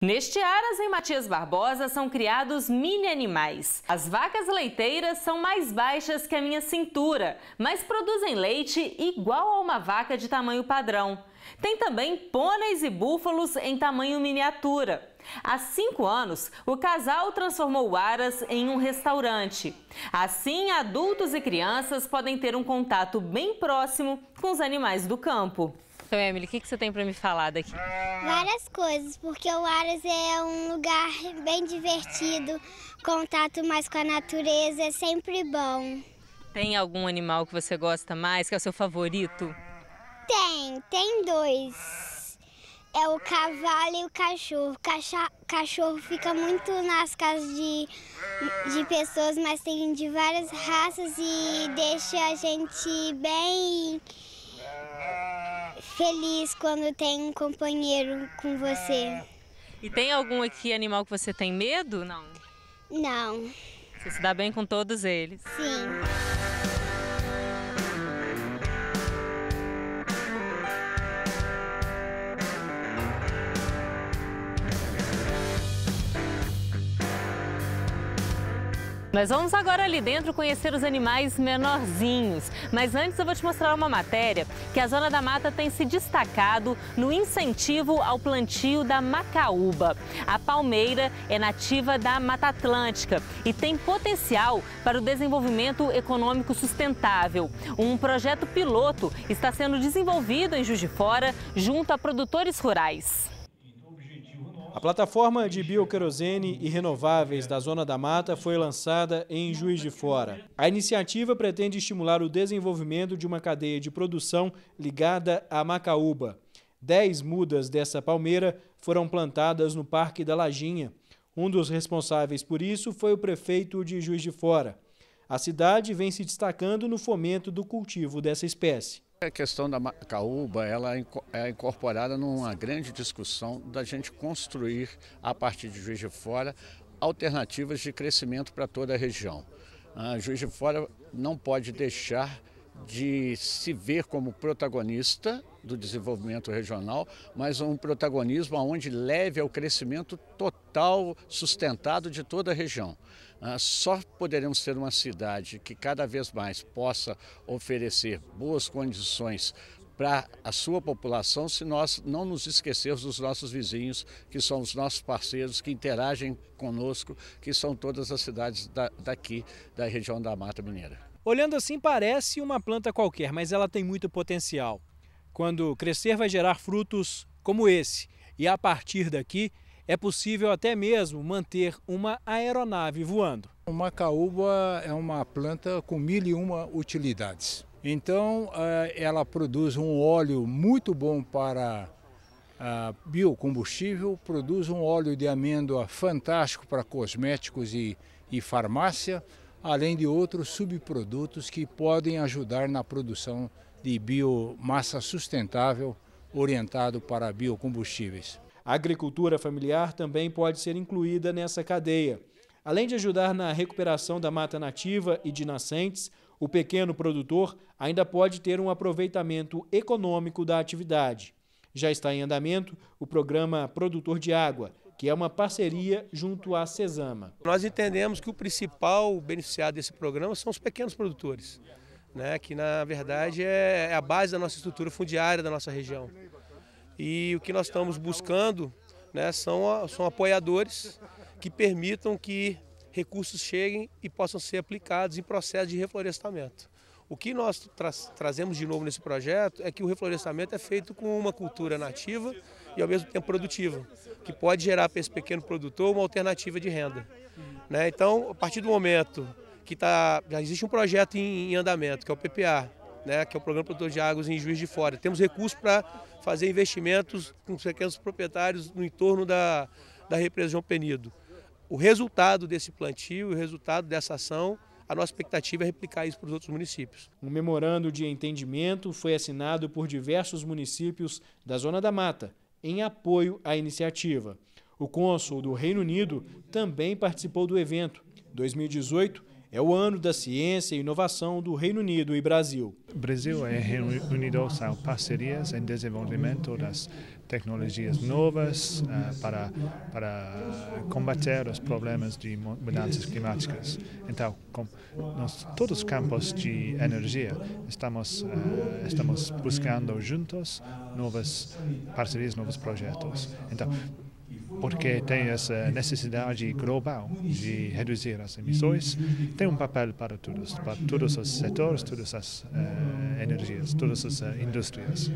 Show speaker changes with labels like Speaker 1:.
Speaker 1: Neste Aras, em Matias Barbosa, são criados mini-animais. As vacas leiteiras são mais baixas que a minha cintura, mas produzem leite igual a uma vaca de tamanho padrão. Tem também pôneis e búfalos em tamanho miniatura. Há cinco anos, o casal transformou o Aras em um restaurante. Assim, adultos e crianças podem ter um contato bem próximo com os animais do campo. Family, então, o que, que você tem para me falar daqui? Várias coisas, porque o Aras é um lugar bem divertido, contato mais com a natureza é sempre bom. Tem algum animal que você gosta mais, que é o seu favorito? Tem, tem dois. É o cavalo e o cachorro. O cachorro fica muito nas casas de, de pessoas, mas tem de várias raças e deixa a gente bem feliz quando tem um companheiro com você. É. E tem algum aqui animal que você tem medo? Não. Não. Você se dá bem com todos eles? Sim. Nós vamos agora ali dentro conhecer os animais menorzinhos. Mas antes eu vou te mostrar uma matéria que a Zona da Mata tem se destacado no incentivo ao plantio da macaúba. A palmeira é nativa da Mata Atlântica e tem potencial para o desenvolvimento econômico sustentável. Um projeto piloto está sendo desenvolvido em Juiz de Fora junto a produtores rurais.
Speaker 2: A plataforma de bioquerosene e renováveis da Zona da Mata foi lançada em Juiz de Fora. A iniciativa pretende estimular o desenvolvimento de uma cadeia de produção ligada à macaúba. Dez mudas dessa palmeira foram plantadas no Parque da Lajinha. Um dos responsáveis por isso foi o prefeito de Juiz de Fora. A
Speaker 3: cidade vem se destacando no fomento do cultivo dessa espécie. É a questão da Macaúba ela é, é incorporada numa grande discussão da gente construir, a partir de Juiz de Fora, alternativas de crescimento para toda a região. A ah, Juiz de Fora não pode deixar de se ver como protagonista do desenvolvimento regional, mas um protagonismo onde leve ao crescimento total, sustentado de toda a região. Ah, só poderemos ter uma cidade que cada vez mais possa oferecer boas condições para a sua população se nós não nos esquecermos dos nossos vizinhos, que são os nossos parceiros, que interagem conosco, que são todas as cidades daqui, da região da Mata Mineira. Olhando assim, parece uma planta qualquer, mas ela tem muito potencial.
Speaker 2: Quando crescer, vai gerar frutos como esse. E a partir daqui, é possível
Speaker 3: até mesmo manter uma aeronave voando. O macaúba é uma planta com mil e uma utilidades. Então, eh, ela produz um óleo muito bom para ah, biocombustível, produz um óleo de amêndoa fantástico para cosméticos e, e farmácia, além de outros subprodutos que podem ajudar na produção de biomassa sustentável orientado para biocombustíveis. A agricultura familiar também pode
Speaker 2: ser incluída nessa cadeia. Além de ajudar na recuperação da mata nativa e de nascentes, o pequeno produtor ainda pode ter um aproveitamento econômico da atividade. Já está em andamento o programa Produtor de Água, que é uma parceria junto à Cesama. Nós entendemos que o principal beneficiado desse programa são
Speaker 4: os pequenos produtores né, que na verdade é, é a base da nossa estrutura fundiária da nossa região. E o que nós estamos buscando né, são, são apoiadores que permitam que recursos cheguem e possam ser aplicados em processo de reflorestamento. O que nós tra trazemos de novo nesse projeto é que o reflorestamento é feito com uma cultura nativa e ao mesmo tempo produtiva, que pode gerar para esse pequeno produtor uma alternativa de renda. Né? Então, a partir do momento que tá, já existe um projeto em, em andamento, que é o PPA, né, que é o Programa Produtor de Águas em Juiz de Fora. Temos recursos para fazer investimentos com pequenos proprietários no entorno da, da represa João Penido. O resultado desse plantio, o resultado dessa ação, a nossa expectativa
Speaker 2: é replicar isso para os outros municípios. Um memorando de entendimento foi assinado por diversos municípios da Zona da Mata, em apoio à iniciativa. O cônsul do Reino Unido também participou do evento. 2018 é o ano da ciência e inovação do Reino Unido e Brasil. Brasil e é
Speaker 5: Reino Unido são parcerias em desenvolvimento das tecnologias novas uh, para, para combater os problemas de mudanças climáticas. Então, com nós, todos os campos de energia estamos, uh, estamos buscando juntos novas parcerias, novos projetos. Então, porque tem essa necessidade global de reduzir as emissões, tem um papel para todos, para todos os setores, todas as uh, energias, todas as uh, indústrias.